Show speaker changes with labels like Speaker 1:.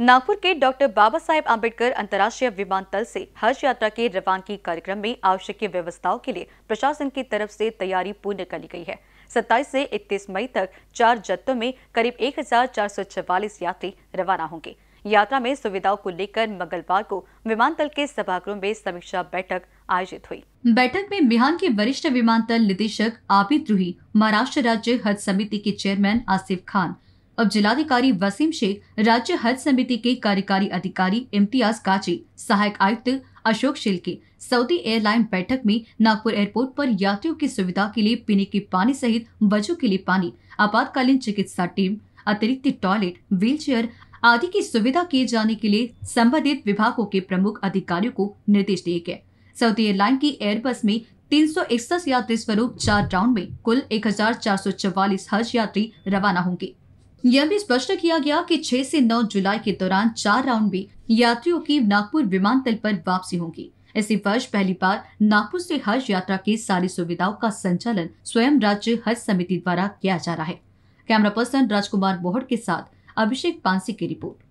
Speaker 1: नागपुर के डॉक्टर बाबा साहेब आम्बेडकर अंतर्राष्ट्रीय विमानतल से हज यात्रा के रवानगी कार्यक्रम में आवश्यक व्यवस्थाओं के लिए प्रशासन की तरफ से तैयारी पूर्ण कर ली गई है 27 से 31 मई तक चार जत्तों में करीब एक यात्री रवाना होंगे यात्रा में सुविधाओं को लेकर मंगलवार को विमानतल के सभागृह में समीक्षा बैठक आयोजित हुई बैठक में बिहार के वरिष्ठ विमानतल निदेशक आपित रूही महाराष्ट्र राज्य हज समिति के चेयरमैन आसिफ खान और जिलाधिकारी वसीम शेख राज्य हज समिति के कार्यकारी अधिकारी इम्तियाज काजी सहायक आयुक्त अशोक शिल्के सऊदी एयरलाइन बैठक में नागपुर एयरपोर्ट पर यात्रियों की सुविधा के लिए पीने के पानी सहित बच्चों के लिए पानी आपातकालीन चिकित्सा टीम अतिरिक्त टॉयलेट व्हील आदि की सुविधा किए जाने के लिए संबंधित विभागों के प्रमुख अधिकारियों को निर्देश दिए गए सऊदी एयरलाइन की एयरबस में तीन सौ इकसठ यात्री स्वरूप चार राउंड में कुल एक हजार चार सौ चौवालीस हज यात्री रवाना होंगे यह भी स्पष्ट किया गया कि 6 से 9 जुलाई के दौरान चार राउंड में यात्रियों की नागपुर विमानतल पर वापसी होगी इसी वर्ष पहली बार नागपुर से हज यात्रा की सारी सुविधाओं का संचालन स्वयं राज्य हज समिति द्वारा किया जा रहा है कैमरा पर्सन राजकुमार मोहड के साथ अभिषेक पांसी की रिपोर्ट